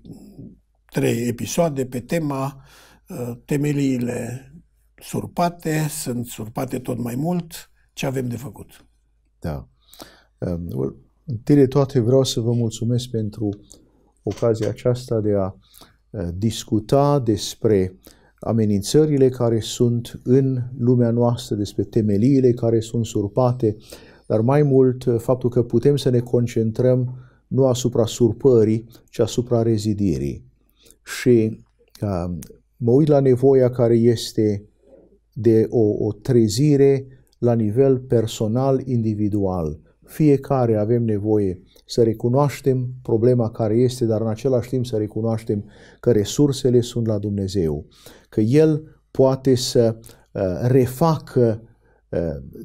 trei episoade pe tema Uh, temeliile surpate, sunt surpate tot mai mult. Ce avem de făcut? Da. Um, Întâi de toate vreau să vă mulțumesc pentru ocazia aceasta de a uh, discuta despre amenințările care sunt în lumea noastră, despre temeliile care sunt surpate, dar mai mult uh, faptul că putem să ne concentrăm nu asupra surpării, ci asupra rezidierii. Și um, mă uit la nevoia care este de o, o trezire la nivel personal, individual. Fiecare avem nevoie să recunoaștem problema care este, dar în același timp să recunoaștem că resursele sunt la Dumnezeu, că El poate să uh, refacă uh,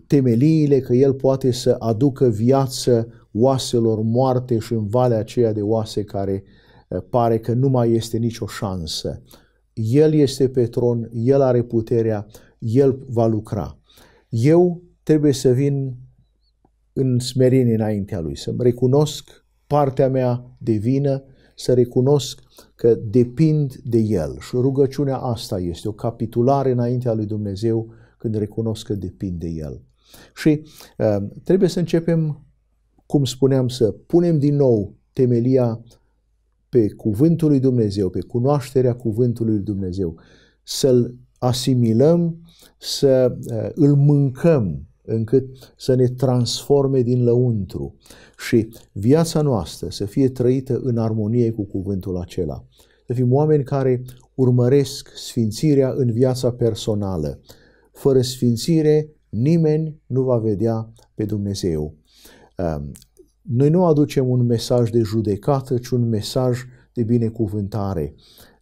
temeliile, că El poate să aducă viață oaselor moarte și în valea aceea de oase care uh, pare că nu mai este nicio șansă. El este pe tron, El are puterea, El va lucra. Eu trebuie să vin în smerenie înaintea Lui, să-mi recunosc partea mea de vină, să recunosc că depind de El. Și rugăciunea asta este o capitulare înaintea Lui Dumnezeu când recunosc că depind de El. Și uh, trebuie să începem, cum spuneam, să punem din nou temelia pe cuvântul lui Dumnezeu, pe cunoașterea cuvântului lui Dumnezeu, să-l asimilăm, să eh, îl mâncăm încât să ne transforme din lăuntru și viața noastră să fie trăită în armonie cu cuvântul acela. Să fim oameni care urmăresc sfințirea în viața personală. Fără sfințire, nimeni nu va vedea pe Dumnezeu. Ehm, noi nu aducem un mesaj de judecată, ci un mesaj de binecuvântare.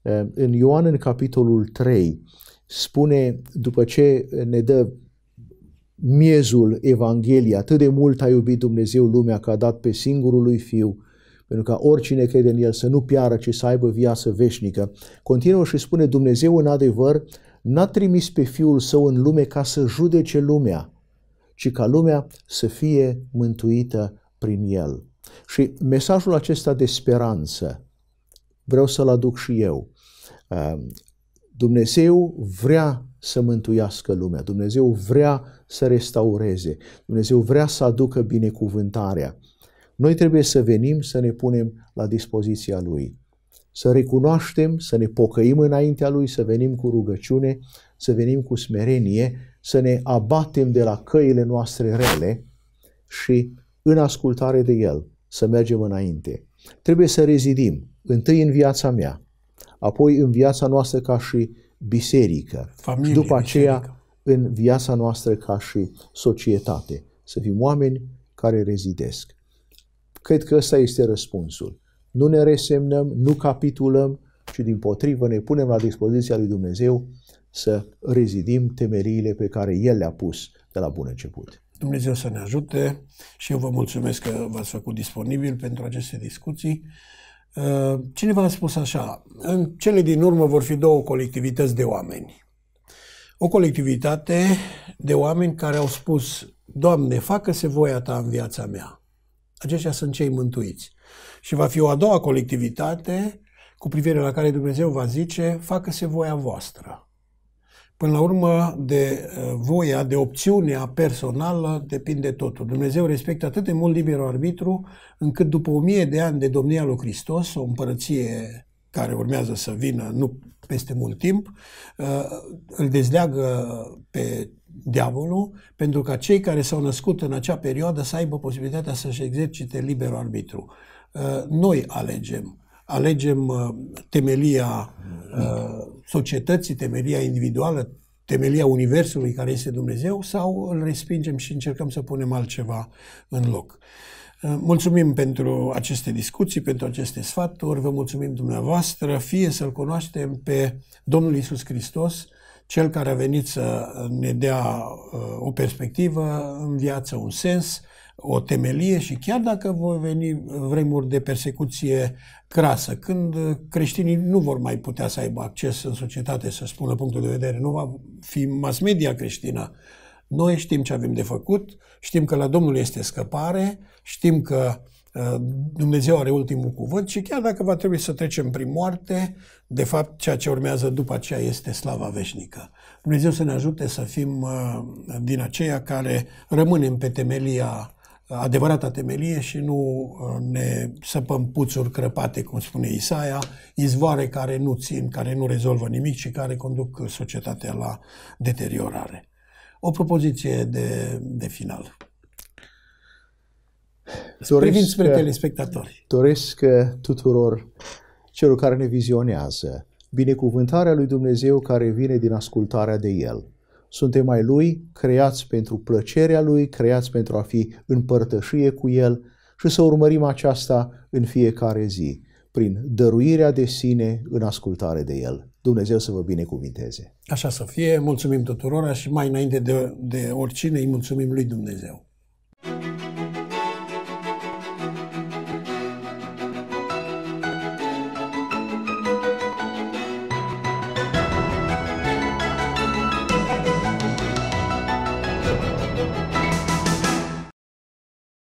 Eh, în Ioan, în capitolul 3, spune, după ce ne dă miezul Evangheliei, atât de mult a iubit Dumnezeu lumea că a dat pe singurul lui Fiu, pentru ca oricine crede în El să nu piară, ci să aibă viață veșnică. Continuă și spune, Dumnezeu în adevăr n-a trimis pe Fiul Său în lume ca să judece lumea, ci ca lumea să fie mântuită prin el. Și mesajul acesta de speranță vreau să-l aduc și eu. Uh, Dumnezeu vrea să mântuiască lumea, Dumnezeu vrea să restaureze, Dumnezeu vrea să aducă binecuvântarea. Noi trebuie să venim să ne punem la dispoziția Lui, să recunoaștem, să ne pocăim înaintea Lui, să venim cu rugăciune, să venim cu smerenie, să ne abatem de la căile noastre rele și în ascultare de El, să mergem înainte. Trebuie să rezidim întâi în viața mea, apoi în viața noastră ca și biserică, Familie, după aceea biserică. în viața noastră ca și societate. Să fim oameni care rezidesc. Cred că ăsta este răspunsul. Nu ne resemnăm, nu capitulăm, ci din potrivă ne punem la dispoziția lui Dumnezeu să rezidim temeriile pe care El le-a pus de la bun început. Dumnezeu să ne ajute și eu vă mulțumesc că v-ați făcut disponibil pentru aceste discuții. Uh, cineva a spus așa, în cele din urmă vor fi două colectivități de oameni. O colectivitate de oameni care au spus, Doamne, facă-se voia Ta în viața mea. Aceștia sunt cei mântuiți. Și va fi o a doua colectivitate cu privire la care Dumnezeu va zice, facă-se voia voastră. Până la urmă, de uh, voia, de opțiunea personală depinde totul. Dumnezeu respectă atât de mult liberul arbitru, încât după o mie de ani de domnia lui Hristos, o împărăție care urmează să vină nu peste mult timp, uh, îl dezleagă pe diavolul pentru ca cei care s-au născut în acea perioadă să aibă posibilitatea să-și exercite liberul arbitru. Uh, noi alegem alegem uh, temelia uh, societății, temelia individuală, temelia Universului care este Dumnezeu sau îl respingem și încercăm să punem altceva în loc. Uh, mulțumim pentru aceste discuții, pentru aceste sfaturi, vă mulțumim dumneavoastră, fie să-L cunoaștem pe Domnul Isus Hristos, Cel care a venit să ne dea o perspectivă în viață, un sens, o temelie și chiar dacă vor veni vremuri de persecuție crasă, când creștinii nu vor mai putea să aibă acces în societate, să spună punctul de vedere, nu va fi mass media creștină. Noi știm ce avem de făcut, știm că la Domnul este scăpare, știm că uh, Dumnezeu are ultimul cuvânt și chiar dacă va trebui să trecem prin moarte, de fapt ceea ce urmează după aceea este slava veșnică. Dumnezeu să ne ajute să fim uh, din aceia care rămânem pe temelia adevărata temelie și nu uh, ne săpăm puțuri crăpate, cum spune Isaia, izvoare care nu țin, care nu rezolvă nimic și care conduc societatea la deteriorare. O propoziție de, de final. Doresc, Privind spre telespectatori. Doresc tuturor celor care ne vizionează binecuvântarea lui Dumnezeu care vine din ascultarea de El suntem mai Lui, creați pentru plăcerea Lui, creați pentru a fi în părtășie cu El și să urmărim aceasta în fiecare zi, prin dăruirea de sine în ascultare de El. Dumnezeu să vă binecuvinteze. Așa să fie, mulțumim tuturora și mai înainte de, de oricine îi mulțumim lui Dumnezeu. thank you